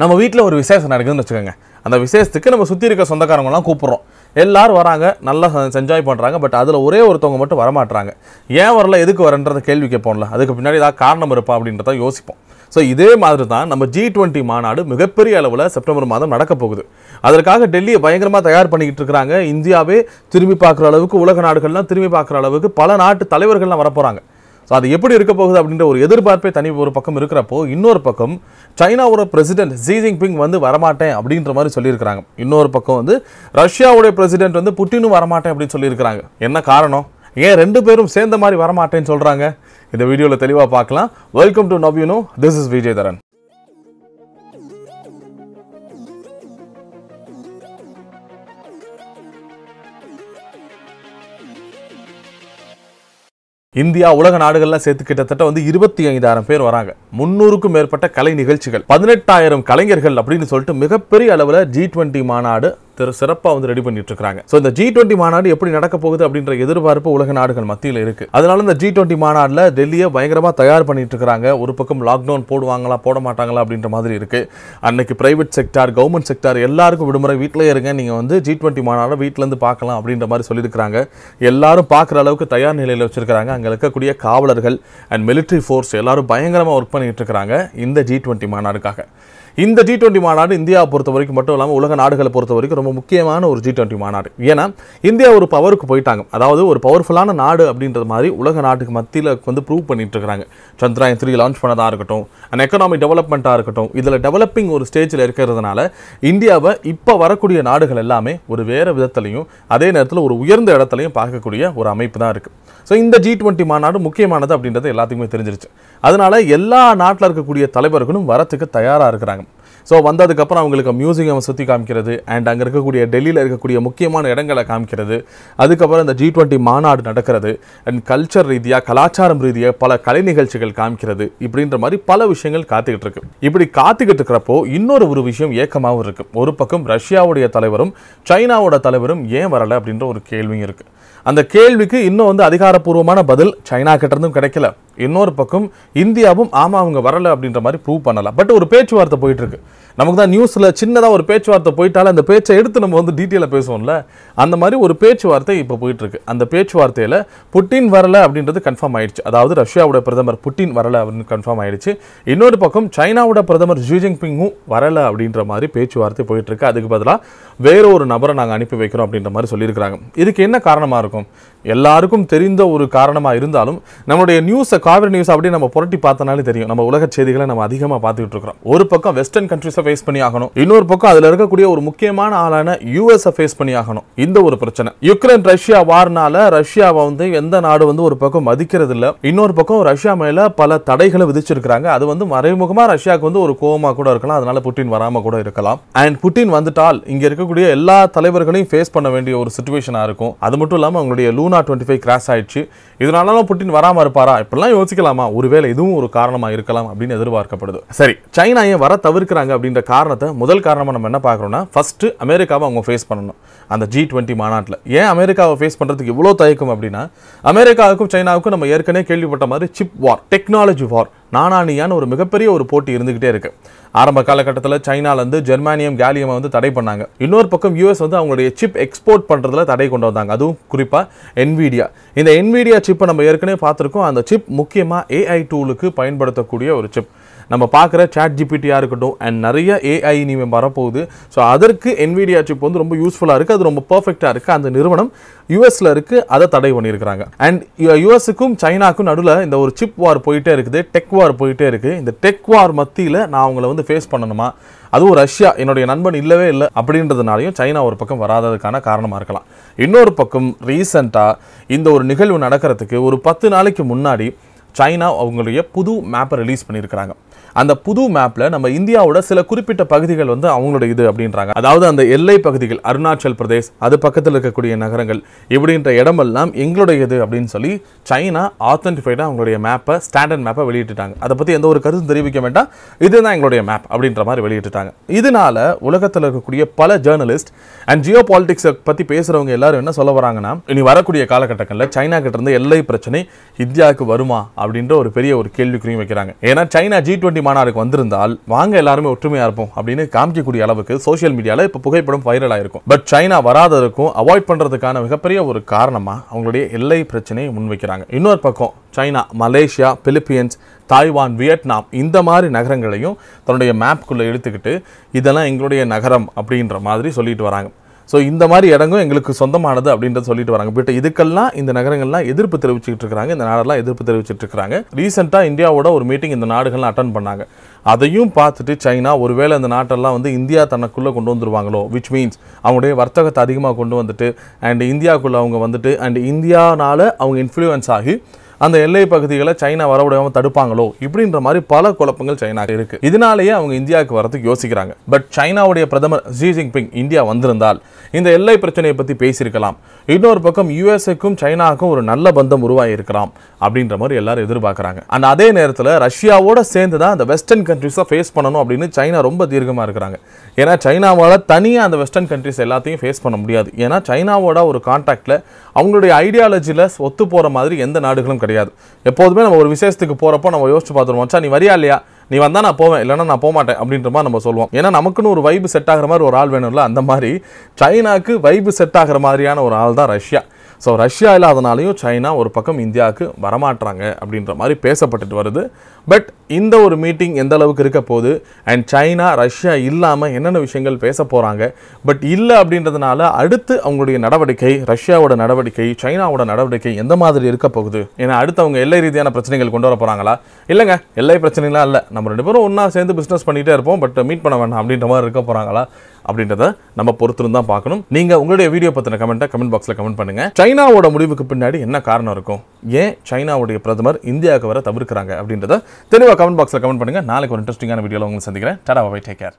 நம்ம வீட்டில் ஒரு விசேஷம் நடக்குதுன்னு வச்சுக்கோங்க அந்த விசேஷத்துக்கு நம்ம சுற்றி இருக்க சொந்தக்காரங்களாம் கூப்பிட்றோம் எல்லோரும் வராங்க நல்லா என்ஜாய் பண்ணுறாங்க பட் அதில் ஒரே ஒருத்தவங்க மட்டும் வரமாட்டுறாங்க ஏன் வரல எதுக்கு வரன்றதை கேள்வி கேட்போம்ல அதுக்கு பின்னாடி ஏதாவது காரணம் இருப்பா அப்படின்றத யோசிப்போம் ஸோ இதே மாதிரி தான் நம்ம ஜி டுவெண்ட்டி மாநாடு மிகப்பெரிய அளவில் செப்டம்பர் மாதம் நடக்க போகுது அதற்காக டெல்லியை பயங்கரமாக தயார் பண்ணிக்கிட்டு இருக்கிறாங்க இந்தியாவே திரும்பி பார்க்குற அளவுக்கு உலக நாடுகள்லாம் திரும்பி பார்க்குற அளவுக்கு பல நாட்டு தலைவர்கள்லாம் வரப்போகிறாங்க ஸோ அது எப்படி இருக்க போகுது அப்படின்ற ஒரு எதிர்பார்ப்பே தனி ஒரு பக்கம் இருக்கிறப்போ இன்னொரு பக்கம் சைனாவோட பிரசிடென்ட் ஜி ஜின்பிங் வந்து வரமாட்டேன் அப்படின்ற மாதிரி சொல்லியிருக்கிறாங்க இன்னொரு பக்கம் வந்து ரஷ்யாவுடைய பிரசிடென்ட் வந்து புட்டினும் வரமாட்டேன் அப்படின்னு சொல்லியிருக்கிறாங்க என்ன காரணம் ஏன் ரெண்டு பேரும் சேர்ந்த மாதிரி வரமாட்டேன்னு சொல்கிறாங்க இந்த வீடியோவில் தெளிவாக பார்க்கலாம் welcome to now you know this is Vijayadharan India உலக நாடுகள்லாம் சேர்த்து கிட்டத்தட்ட வந்து இருபத்தி ஐந்தாயிரம் பேர் வராங்க முன்னூறுக்கும் மேற்பட்ட கலை நிகழ்ச்சிகள் பதினெட்டாயிரம் கலைஞர்கள் அப்படின்னு சொல்லிட்டு மிகப்பெரிய அளவில் ஜி டுவெண்ட்டி மாநாடு திரு சிறப்பாக வந்து ரெடி பண்ணிட்டு இருக்காங்க ஸோ இந்த ஜி டுவெண்ட்டி மாநாடு எப்படி நடக்க போகுது அப்படின்ற எதிர்பார்ப்பு உலக நாடுகள் மத்தியில் இருக்கு அதனால இந்த ஜி டுவெண்ட்டி மாநாட்டில் டெல்லியை பயங்கரமாக தயார் பண்ணிட்டு இருக்காங்க ஒரு பக்கம் லாக்டவுன் போடுவாங்களா போட மாட்டாங்களா அப்படின்ற மாதிரி இருக்கு அன்னைக்கு பிரைவேட் செக்டார் கவர்மெண்ட் செக்டார் எல்லாருக்கும் விடுமுறை வீட்டிலே இருங்க நீங்கள் வந்து ஜி டுவெண்ட்டி மாநாடை வீட்டிலேருந்து பார்க்கலாம் அப்படின்ற மாதிரி சொல்லியிருக்கிறாங்க எல்லாரும் பார்க்குற அளவுக்கு தயார் நிலையில் வச்சிருக்கிறாங்க அங்கே இருக்கக்கூடிய காவலர்கள் அண்ட் மிலிட்ரி ஃபோர்ஸ் எல்லாரும் பயங்கரமாக ஒர்க் பண்ணிட்டு இருக்கிறாங்க இந்த ஜி டுவெண்ட்டி மாநாடுக்காக இந்த ஜி டுவெண்ட்டி மாநாடு இந்தியாவை பொறுத்த வரைக்கும் மட்டும் இல்லாமல் உலக நாடுகளை பொறுத்த வரைக்கும் ரொம்ப முக்கியமான ஒரு ஜி டுவெண்ட்டி மாநாடு ஏன்னா இந்தியா ஒரு பவருக்கு போயிட்டாங்க அதாவது ஒரு பவர்ஃபுல்லான நாடு அப்படின்றது மாதிரி உலக நாட்டுக்கு மத்தியில் வந்து ப்ரூவ் பண்ணிட்டு இருக்காங்க சந்திராயன் த்ரீ லான்ச் பண்ணதாக இருக்கட்டும் அண்ட் எக்கனாமிக் டெவலப்மெண்ட்டாக இருக்கட்டும் இதில் டெவலப்பிங் ஒரு ஸ்டேஜில் இருக்கிறதுனால இந்தியாவை இப்போ வரக்கூடிய நாடுகள் எல்லாமே ஒரு வேறு விதத்துலையும் அதே நேரத்தில் ஒரு உயர்ந்த இடத்துலையும் பார்க்கக்கூடிய ஒரு அமைப்பு தான் இருக்குது ஸோ இந்த ஜி டுவெண்ட்டி மாநாடு முக்கியமானது அப்படின்றது எல்லாத்துக்குமே தெரிஞ்சிருச்சு அதனால் எல்லா நாட்டில் இருக்கக்கூடிய தலைவர்களும் வரத்துக்கு தயாராக இருக்கிறாங்க ஸோ வந்ததுக்கப்புறம் அவங்களுக்கு மியூசியம் சுற்றி காமிக்கிறது அண்ட் அங்கே இருக்கக்கூடிய டெல்லியில் இருக்கக்கூடிய முக்கியமான இடங்களை காமிக்கிறது அதுக்கப்புறம் இந்த ஜி டுவெண்ட்டி மாநாடு நடக்கிறது அண்ட் கல்ச்சர் ரீதியாக கலாச்சாரம் ரீதியாக பல கலை நிகழ்ச்சிகள் காமிக்கிறது இப்படின்ற மாதிரி பல விஷயங்கள் காத்துக்கிட்டு இருக்கு இப்படி காத்துக்கிட்டு இருக்கிறப்போ இன்னொரு ஒரு விஷயம் ஏக்கமாகவும் இருக்குது ஒரு பக்கம் ரஷ்யாவுடைய தலைவரும் சைனாவோட தலைவரும் ஏன் வரலை அப்படின்ற ஒரு கேள்வியும் இருக்குது அந்த கேள்விக்கு இன்னும் வந்து அதிகாரப்பூர்வமான பதில் சைனா இருந்தும் கிடைக்கல இன்னொரு பக்கம் இந்தியாவும் ஆமாம் அவங்க வரல அப்படின்ற மாதிரி ப்ரூவ் பண்ணலாம் பட் ஒரு பேச்சுவார்த்தை போயிட்டு இருக்கு நமக்கு தான் நியூஸில் சின்னதாக ஒரு பேச்சுவார்த்தை போயிட்டாலும் அந்த பேச்சை எடுத்து நம்ம வந்து டீட்டெயிலாக பேசுவோம்ல அந்த மாதிரி ஒரு பேச்சுவார்த்தை இப்போ போயிட்டு இருக்கு அந்த பேச்சுவார்த்தையில் புட்டின் வரல அப்படின்றது கன்ஃபார்ம் ஆயிடுச்சு அதாவது ரஷ்யாவோட பிரதமர் புட்டின் வரல அப்படின்னு கன்ஃபார்ம் ஆயிடுச்சு இன்னொரு பக்கம் சைனாவோட பிரதமர் ஜூ பிங்கும் வரல அப்படின்ற மாதிரி பேச்சுவார்த்தை போயிட்டு இருக்கு அதுக்கு பதிலாக வேற ஒரு நபரை நாங்கள் அனுப்பி வைக்கிறோம் அப்படின்ற மாதிரி சொல்லியிருக்கிறாங்க இதுக்கு என்ன காரணமாக காரணமாக இருக்கும் எல்லாருக்கும் தெரிந்த ஒரு காரணமாக இருந்தாலும் நம்மளுடைய நியூஸை காவிரி நியூஸ் அப்படியே நம்ம புரட்டி பார்த்தனாலே தெரியும் நம்ம உலக செய்திகளை நம்ம அதிகமாக பார்த்துக்கிட்டு இருக்கிறோம் ஒரு பக்கம் வெஸ்டர்ன் கண்ட்ரிஸை ஃபேஸ் பண்ணி ஆகணும் இன்னொரு பக்கம் அதில் இருக்கக்கூடிய ஒரு முக்கியமான ஆளான யூஎஸை ஃபேஸ் பண்ணி ஆகணும் இந்த ஒரு பிரச்சனை யுக்ரைன் ரஷ்யா வார்னால ரஷ்யாவை வந்து எந்த நாடு வந்து ஒரு பக்கம் மதிக்கிறது இல்லை இன்னொரு பக்கம் ரஷ்யா மேல பல தடைகளை விதிச்சிருக்கிறாங்க அது வந்து மறைமுகமாக ரஷ்யாவுக்கு வந்து ஒரு கோபமாக கூட இருக்கலாம் அதனால புட்டின் வராமல் கூட இருக்கலாம் அண்ட் புட்டின் வந்துட்டால் இங்கே இருக்கக்கூடிய எல்லா தலைவர்களையும் ஃபேஸ் பண்ண வேண்டிய ஒரு சுச்சுவேஷனாக இருக்கும் அது மட்டும் இல்லாமல் அவங்களுடைய லூனா டுவெண்ட்டி ஃபைவ் கிராஸ் ஆயிடுச்சு இதனாலலாம் புட்டின் வராமல் இருப்பாரா இப்படிலாம் யோசிக்கலாமா ஒருவேளை இதுவும் ஒரு காரணமாக இருக்கலாம் அப்படின்னு எதிர்பார்க்கப்படுது சரி சைனா ஏன் வர தவிர்க்கிறாங்க அப்படின்ற காரணத்தை முதல் காரணமாக நம்ம என்ன பார்க்குறோன்னா ஃபஸ்ட்டு அமெரிக்காவை அவங்க ஃபேஸ் பண்ணணும் அந்த ஜி டுவெண்ட்டி மாநாட்டில் ஏன் அமெரிக்காவை ஃபேஸ் பண்ணுறதுக்கு இவ்வளோ தயக்கம் அப்படின்னா அமெரிக்காவுக்கும் சைனாவுக்கும் நம்ம ஏற்கனவே கேள்விப்பட்ட மாதிரி சிப் வார் டெக்னாலஜி வார் நானானியான்னு ஒரு மிகப்பெரிய ஒரு போட்டி இருந்துக்கிட்டே இருக்குது ஆரம்ப காலகட்டத்தில் சைனாலேருந்து ஜெர்மானியம் கேலியம் வந்து தடை பண்ணாங்க இன்னொரு பக்கம் யூஎஸ் வந்து அவங்களுடைய சிப் எக்ஸ்போர்ட் பண்ணுறதுல தடை கொண்டு வந்தாங்க அதுவும் குறிப்பாக என்விடியா இந்த என்விடியா சிப்பை நம்ம ஏற்கனவே பார்த்துருக்கோம் அந்த சிப் முக்கியமாக ஏஐ டூலுக்கு பயன்படுத்தக்கூடிய ஒரு சிப் நம்ம பார்க்குற சாட் ஜிபிடியாக இருக்கட்டும் அண்ட் நிறைய ஏஐ இனிமேல் வரப்போகுது ஸோ அதற்கு என்விடியா சிப் வந்து ரொம்ப யூஸ்ஃபுல்லாக இருக்குது அது ரொம்ப பர்ஃபெக்டாக இருக்குது அந்த நிறுவனம் யூஎஸில் இருக்குது அதை தடை பண்ணியிருக்கிறாங்க அண்ட் யூஎஸுக்கும் சைனாக்கும் நடுவில் இந்த ஒரு சிப் வார் போயிட்டே இருக்குது டெக் வார் போயிட்டே இருக்குது இந்த டெக் வார் மத்தியில் நான் அவங்கள வந்து ஃபேஸ் பண்ணணுமா அதுவும் ரஷ்யா என்னுடைய நண்பன் இல்லவே இல்லை அப்படின்றதுனாலையும் சைனா ஒரு பக்கம் வராததுக்கான காரணமாக இருக்கலாம் இன்னொரு பக்கம் ரீசண்டாக இந்த ஒரு நிகழ்வு நடக்கிறதுக்கு ஒரு பத்து நாளைக்கு முன்னாடி சைனா அவங்களுடைய புது மேப்பை ரிலீஸ் பண்ணியிருக்கிறாங்க அந்த புது மேப்பில் நம்ம இந்தியாவோட சில குறிப்பிட்ட பகுதிகள் வந்து அவங்களோட இது அப்படின்றாங்க அதாவது அந்த எல்லை பகுதிகள் அருணாச்சல் பிரதேஷ் அது பக்கத்தில் இருக்கக்கூடிய நகரங்கள் இப்படின்ற இடமெல்லாம் எங்களுடைய இது அப்படின்னு சொல்லி சைனா ஆத்தென்டிஃபைடாக அவங்களுடைய மேப்பை ஸ்டாண்டர்ட் மேப்பை வெளியிட்டுட்டாங்க அதை பற்றி எந்த ஒரு கருத்தும் தெரிவிக்க வேண்டாம் இதுதான் எங்களுடைய மேப் அப்படின்ற மாதிரி வெளியிட்டுட்டாங்க இதனால உலகத்தில் இருக்கக்கூடிய பல ஜேர்னலிஸ்ட் அண்ட் ஜியோ பாலிடிக்ஸை பற்றி பேசுகிறவங்க எல்லாரும் என்ன சொல்ல வராங்கன்னா இனி வரக்கூடிய காலகட்டங்களில் சைனா கிட்ட இருந்து எல்லை பிரச்சனை இந்தியாவுக்கு வருமா அப்படின்ற ஒரு பெரிய ஒரு கேள்விக்குறியும் வைக்கிறாங்க ஏன்னா சைனா ஜி டுவெண்ட்டி முப்பொடி மாநாடுக்கு வந்திருந்தால் வாங்க எல்லாருமே ஒற்றுமையாக இருப்போம் அப்படின்னு காமிக்கக்கூடிய அளவுக்கு சோஷியல் மீடியாவில் இப்போ புகைப்படம் வைரல் ஆயிருக்கும் பட் சைனா வராததுக்கும் அவாய்ட் பண்ணுறதுக்கான மிகப்பெரிய ஒரு காரணமாக அவங்களுடைய எல்லை பிரச்சனையை முன்வைக்கிறாங்க இன்னொரு பக்கம் China Malaysia Philippines Taiwan Vietnam இந்த மாதிரி நகரங்களையும் தன்னுடைய மேப்குள்ளே எடுத்துக்கிட்டு இதெல்லாம் எங்களுடைய நகரம் அப்படின்ற மாதிரி சொல்லிட்டு வராங்க ஸோ இந்த மாதிரி இடங்களும் எங்களுக்கு சொந்தமானது அப்படின்றத சொல்லிட்டு வராங்க பட் இதுக்கெல்லாம் இந்த நகரங்கள்லாம் எதிர்ப்பு தெரிவிச்சுட்டு இருக்கிறாங்க இந்த நாடெல்லாம் எதிர்ப்பு தெரிவிச்சுட்டு இருக்காங்க ரீசெண்டாக இந்தியாவோட ஒரு மீட்டிங் இந்த நாடுகள்லாம் அட்டன் பண்ணாங்க அதையும் பார்த்துட்டு சைனா ஒருவேளை இந்த நாட்டெல்லாம் வந்து இந்தியா தனக்குள்ளே கொண்டு வந்துருவாங்களோ விச் மீன்ஸ் அவங்களுடைய வர்த்தகத்தை அதிகமாக கொண்டு வந்துட்டு அண்ட் இந்தியாவுக்குள்ளே அவங்க வந்துட்டு அண்ட் இந்தியானால் அவங்க இன்ஃப்ளூயன்ஸ் ஆகி அந்த எல்லை பகுதிகளை சைனா வரவிடாம தடுப்பாங்களோ இப்படின்ற மாதிரி பல குழப்பங்கள் சைனா இருக்கு இதனாலேயே அவங்க இந்தியாவுக்கு வரதுக்கு யோசிக்கிறாங்க பட் சைனாவுடைய பிரதமர் ஜி ஜின்பிங் இந்தியா வந்திருந்தால் இந்த எல்லை பிரச்சனையை பற்றி பேசியிருக்கலாம் இன்னொரு பக்கம் யூஎஸ்ஏக்கும் சைனாவுக்கும் ஒரு நல்ல பந்தம் இருக்கலாம் அப்படின்ற மாதிரி எல்லாரும் எதிர்பார்க்குறாங்க அண்ட் அதே நேரத்தில் ரஷ்யாவோட சேர்ந்து தான் அந்த வெஸ்டர்ன் கண்ட்ரிஸை ஃபேஸ் பண்ணணும் அப்படின்னு சைனா ரொம்ப தீர்க்கமாக இருக்கிறாங்க ஏன்னா சைனாவால் தனியாக அந்த வெஸ்டர்ன் கண்ட்ரிஸ் எல்லாத்தையும் ஃபேஸ் பண்ண முடியாது ஏன்னா சைனாவோட ஒரு கான்டாக்டில் அவங்களுடைய ஐடியாலஜியில் ஒத்து போகிற மாதிரி எந்த நாடுகளும் கிடையாது எப்போதுமே நம்ம ஒரு விசேஷத்துக்கு போகிறப்போ நம்ம யோசிச்சு பார்த்துருவோம் சார் நீ வரியா இல்லையா நீ வந்தால் நான் போவேன் இல்லைனா நான் போக மாட்டேன் அப்படின்ற மாதிரி நம்ம சொல்லுவோம் ஏன்னா நமக்குன்னு ஒரு வைப்பு செட் ஆகிற மாதிரி ஒரு ஆள் வேணும்ல அந்த மாதிரி சைனாவுக்கு வைப்பு செட் ஆகிற மாதிரியான ஒரு ஆள் தான் ரஷ்யா ஸோ ரஷ்யா இல்லாதனாலையும் சைனா ஒரு பக்கம் இந்தியாவுக்கு வரமாட்டுறாங்க அப்படின்ற மாதிரி பேசப்பட்டுட்டு வருது பட் இந்த ஒரு மீட்டிங் எந்த அளவுக்கு இருக்க போகுது அண்ட் சைனா ரஷ்யா இல்லாமல் என்னென்ன விஷயங்கள் பேச போகிறாங்க பட் இல்லை அப்படின்றதுனால அடுத்து அவங்களுடைய நடவடிக்கை ரஷ்யாவோட நடவடிக்கை சைனாவோட நடவடிக்கை எந்த மாதிரி இருக்க போகுது ஏன்னா அடுத்து அவங்க எல்லை ரீதியான பிரச்சனைகள் கொண்டு வர போகிறாங்களா இல்லைங்க எல்லை பிரச்சனைலாம் இல்லை நம்ம ரெண்டு பேரும் ஒன்றா சேர்ந்து பிஸ்னஸ் பண்ணிகிட்டே இருப்போம் பட் மீட் பண்ண வேண்டாம் அப்படின்ற மாதிரி இருக்க போகிறாங்களா அப்படின்றத நம்ம பொறுத்திருந்தான் பார்க்கணும் நீங்கள் உங்களுடைய வீடியோ பற்றின கமெண்ட்டை கமெண்ட் பாக்ஸில் கமெண்ட் பண்ணுங்கள் சைனாவோட முடிவுக்கு பின்னாடி என்ன காரணம் இருக்கும் ஏன் சைனாவுடைய பிரதமர் இந்தியாவுக்கு வர தவிர்க்கிறாங்க அப்படின்றத தெளிவாக கமெண்ட் பாக்ஸில் கமெண்ட் பண்ணுங்கள் நாளைக்கு ஒரு இன்ட்ரெஸ்டிங்கான வீடியோவில் உங்களுக்கு சந்திக்கிறேன் டாடா பை டேக் கேர்